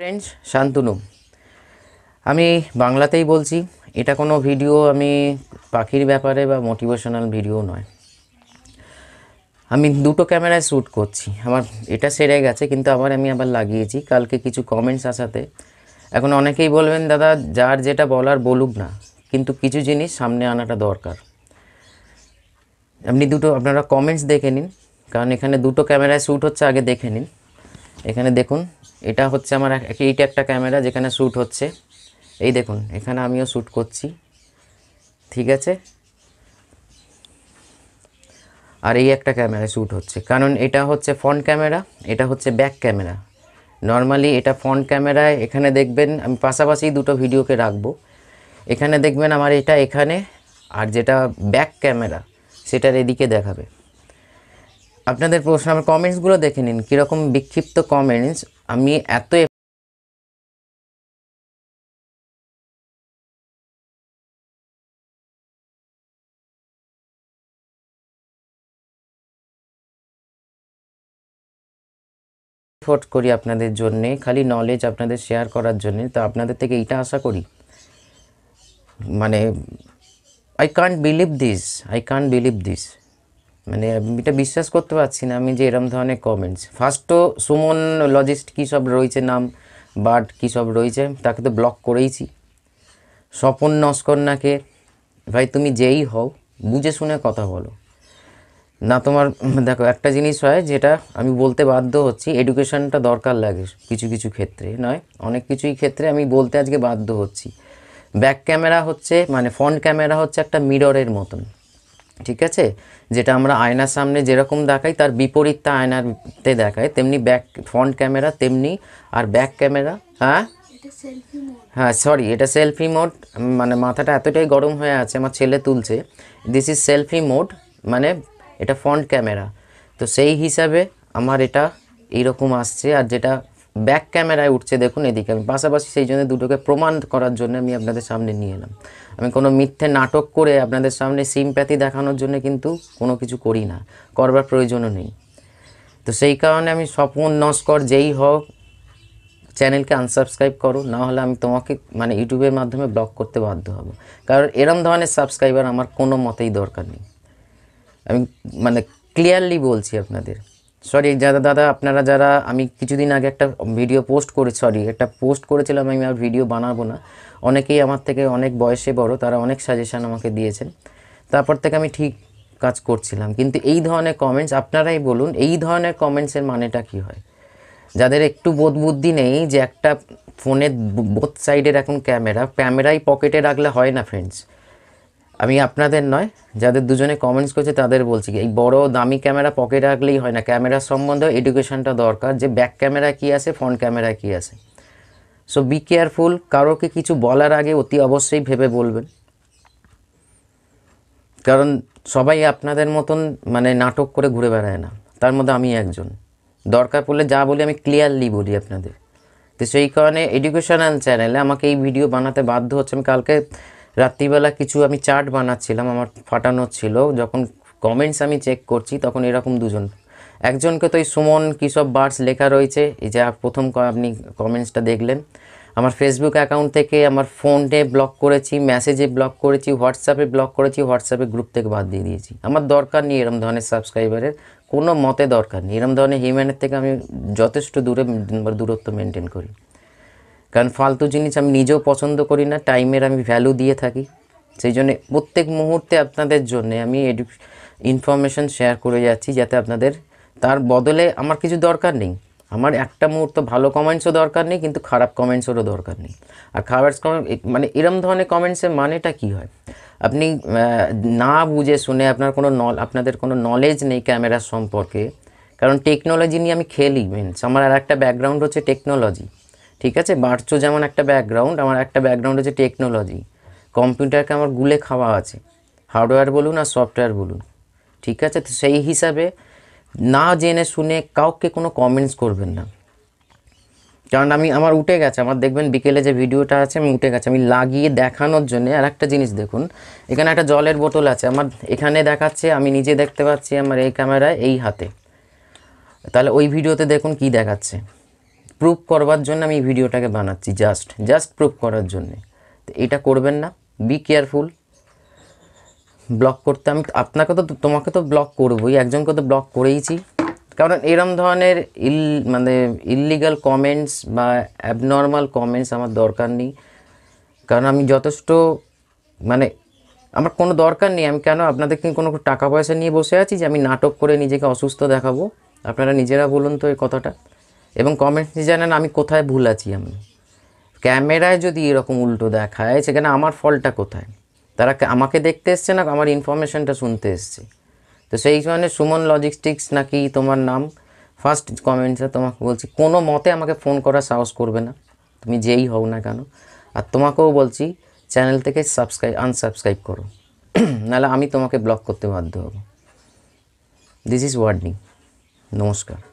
friends Shantanu আমি বাংলাতেই বলছি এটা কোনো ভিডিও আমি পাখির ব্যাপারে বা মোটিভেশনাল ভিডিও নয় আমি দুটো ক্যামেরায় শ্যুট করছি আমার এটা সেরে গেছে কিন্তু আবার আমি আবার লাগিয়েছি কালকে কিছু কমেন্টস আসাতে এখন অনেকেই বলবেন দাদা যার যেটা বলার বলুক না কিন্তু কিছু জিনিস সামনে আনাটা দরকার আপনি দুটো আপনারা কমেন্টস দেখে নিন কারণ এখানে দুটো ক্যামেরায় শ্যুট হচ্ছে আগে দেখে নিন এখানে দেখুন এটা হচ্ছে আমার এইটা একটা ক্যামেরা যেখানে শ্যুট হচ্ছে এই দেখুন এখানে আমিও শ্যুট করছি ঠিক আছে আর এই একটা ক্যামেরায় শ্যুট হচ্ছে কারণ এটা হচ্ছে ফ্রন্ট ক্যামেরা এটা হচ্ছে ব্যাক ক্যামেরা নর্মালি এটা ফ্রন্ট ক্যামেরায় এখানে দেখবেন আমি পাশাপাশি দুটো ভিডিওকে রাখবো এখানে দেখবেন আমার এটা এখানে আর যেটা ব্যাক ক্যামেরা সেটার এদিকে দেখাবে আপনাদের প্রশ্ন আমার কমেন্টসগুলো দেখে নিন কীরকম বিক্ষিপ্ত কমেন্টস আমি এত এফোর্ট করি আপনাদের জন্যে খালি নলেজ আপনাদের শেয়ার করার জন্যে তো আপনাদের থেকে এটা আশা করি মানে I can't believe this I can't believe this মানে এটা বিশ্বাস করতে পারছি না আমি যে এরম ধরনের কমেন্টস ফার্স্ট তো সুমন লজিস্ট কী সব রয়েছে নাম বাট কী সব রয়েছে তাকে তো ব্লক করেইছি স্বপন নস্করনাকে ভাই তুমি যেই হও বুঝে শুনে কথা বলো না তোমার দেখো একটা জিনিস হয় যেটা আমি বলতে বাধ্য হচ্ছি এডুকেশনটা দরকার লাগে কিছু কিছু ক্ষেত্রে নয় অনেক কিছুই ক্ষেত্রে আমি বলতে আজকে বাধ্য হচ্ছি ব্যাক ক্যামেরা হচ্ছে মানে ফ্রন্ট ক্যামেরা হচ্ছে একটা মিররের মতন ঠিক আছে যেটা আমরা আয়নার সামনে যেরকম দেখাই তার বিপরীতটা আয়নাতে দেখায় তেমনি ব্যাক ফ্রন্ট ক্যামেরা তেমনি আর ব্যাক ক্যামেরা হ্যাঁ হ্যাঁ সরি এটা সেলফি মোড মানে মাথাটা এতটাই গরম হয়ে আছে আমার ছেলে তুলছে দিস ইজ সেলফি মোড মানে এটা ফ্রন্ট ক্যামেরা তো সেই হিসাবে আমার এটা এইরকম আসছে আর যেটা ব্যাক ক্যামেরায় উঠছে দেখুন এদিকে আমি পাশাপাশি সেই জন্য দুটোকে প্রমাণ করার জন্য আমি আপনাদের সামনে নিয়ে এলাম আমি কোনো মিথ্যে নাটক করে আপনাদের সামনে সিমপ্যাথি দেখানোর জন্য কিন্তু কোনো কিছু করি না করবার প্রয়োজনও নেই তো সেই কারণে আমি স্বপন নস্কর যেই হোক চ্যানেলকে আনসাবস্ক্রাইব করো না হলে আমি তোমাকে মানে ইউটিউবের মাধ্যমে ব্লক করতে বাধ্য হব কারণ এরম ধরনের সাবস্ক্রাইবার আমার কোনো মতেই দরকার নেই আমি মানে ক্লিয়ারলি বলছি আপনাদের সরি দাদা দাদা আপনারা যারা আমি কিছুদিন আগে একটা ভিডিও পোস্ট করে সরি একটা পোস্ট করেছিলাম আমি আর ভিডিও বানাবো না অনেকেই আমার থেকে অনেক বয়সে বড় তারা অনেক সাজেশান আমাকে দিয়েছেন তারপর থেকে আমি ঠিক কাজ করছিলাম কিন্তু এই ধরনের কমেন্টস আপনারাই বলুন এই ধরনের কমেন্টসের মানেটা কি হয় যাদের একটু বোধ বুদ্ধি নেই যে একটা ফোনের বোথ সাইডের এখন ক্যামেরা ক্যামেরাই পকেটে রাখলে হয় না ফ্রেন্ডস আমি আপনাদের নয় যাদের দুজনে কমেন্টস করছে তাদের বলছি এই বড় দামি ক্যামেরা পকেটে রাখলেই হয় না ক্যামেরার সম্বন্ধে এডুকেশনটা দরকার যে ব্যাক ক্যামেরা কী আছে ফ্রন্ট ক্যামেরা কী আছে সো বি কেয়ারফুল কারোকে কিছু বলার আগে অতি অবশ্যই ভেবে বলবেন কারণ সবাই আপনাদের মতন মানে নাটক করে ঘুরে বেড়ায় না তার মধ্যে আমি একজন দরকার পড়লে যা বলি আমি ক্লিয়ারলি বলি আপনাদের তো সেই কারণে এডুকেশনাল চ্যানেলে আমাকে এই ভিডিও বানাতে বাধ্য হচ্ছে আমি কালকে রাত্রিবেলা কিছু আমি চার্ট বানাচ্ছিলাম আমার ফাটানো ছিল যখন কমেন্টস আমি চেক করছি তখন এরকম দুজন একজনকে তো এই সুমন কী সব বার্ডস লেখা রয়েছে এই যে প্রথম আপনি কমেন্টসটা দেখলেন আমার ফেসবুক অ্যাকাউন্ট থেকে আমার ফোনে ব্লক করেছি মেসেজে ব্লক করেছি হোয়াটসঅ্যাপে ব্লক করেছি হোয়াটসঅ্যাপে গ্রুপ থেকে বাদ দিয়ে দিয়েছি আমার দরকার নেই এরম ধরনের সাবস্ক্রাইবারের কোনো মতে দরকার নেই এরম ধরনের হিউম্যানের থেকে আমি যথেষ্ট দূরে দূরত্ব মেনটেন করি কারণ ফালতু জিনিস আমি নিজেও পছন্দ করি না টাইমের আমি ভ্যালু দিয়ে থাকি সেই জন্যে প্রত্যেক মুহূর্তে আপনাদের জন্য আমি এডু ইনফরমেশান শেয়ার করে যাচ্ছি যাতে আপনাদের তার বদলে আমার কিছু দরকার নেই আমার একটা মুহূর্ত ভালো কমেন্টসও দরকার নেই কিন্তু খারাপ কমেন্টসেরও দরকার নেই আর খারাপ মানে এরম ধরনের কমেন্টসের মানেটা কি হয় আপনি না বুঝে শুনে আপনার কোনো নল আপনাদের কোনো নলেজ নেই ক্যামেরা সম্পর্কে কারণ টেকনোলজি নিয়ে আমি খেলি মিনস আমার আর একটা ব্যাকগ্রাউন্ড হচ্ছে টেকনোলজি ঠিক আছে বার্চো যেমন একটা ব্যাকগ্রাউন্ড আমার একটা ব্যাকগ্রাউন্ড হচ্ছে টেকনোলজি কম্পিউটারকে আমার গুলে খাওয়া আছে হার্ডওয়্যার বলুন আর সফটওয়্যার বলুন ঠিক আছে তো সেই হিসাবে না জেনে শুনে কাউকে কোনো কমেন্টস করবেন না কারণ আমি আমার উঠে গেছে আমার দেখবেন বিকেলে যে ভিডিওটা আছে আমি উঠে গেছে আমি লাগিয়ে দেখানোর জন্য আর একটা জিনিস দেখুন এখানে একটা জলের বোতল আছে আমার এখানে দেখাচ্ছে আমি নিজে দেখতে পাচ্ছি আমার এই ক্যামেরায় এই হাতে তাহলে ওই ভিডিওতে দেখুন কি দেখাচ্ছে প্রুভ করবার জন্য আমি ভিডিওটাকে বানাচ্ছি জাস্ট জাস্ট প্রুভ করার জন্যে তো এটা করবেন না বি কেয়ারফুল ব্লক করতে আমি আপনাকে তো তোমাকে তো ব্লক করবোই একজনকে তো ব্লক করেইছি কারণ এরম ধরনের ইল মানে ইললিগাল কমেন্টস বা অ্যাবনর্মাল কমেন্টস আমার দরকার নেই কারণ আমি যথেষ্ট মানে আমার কোনো দরকার নেই আমি কেন আপনাদের কি কোনো টাকা পয়সা নিয়ে বসে আছি যে আমি নাটক করে নিজেকে অসুস্থ দেখাবো আপনারা নিজেরা বলুন তো এই কথাটা এবং কমেন্টে জানেন আমি কোথায় ভুল আছি আমি ক্যামেরায় যদি এরকম উল্টো দেখায় সেখানে আমার ফলটা কোথায় তারা আমাকে দেখতে এসছে না আমার ইনফরমেশনটা শুনতে এসছে তো সেই জন্য সুমন লজিস্টিক্স নাকি তোমার নাম ফার্স্ট কমেন্টসে তোমাকে বলছি কোনো মতে আমাকে ফোন করার সাহস করবে না তুমি যেই হও না কেন আর তোমাকেও বলছি চ্যানেল থেকে সাবস্ক্রাইব আনসাবস্ক্রাইব করো নাহলে আমি তোমাকে ব্লক করতে বাধ্য হব দিস ইজ ওয়ার্নিং নমস্কার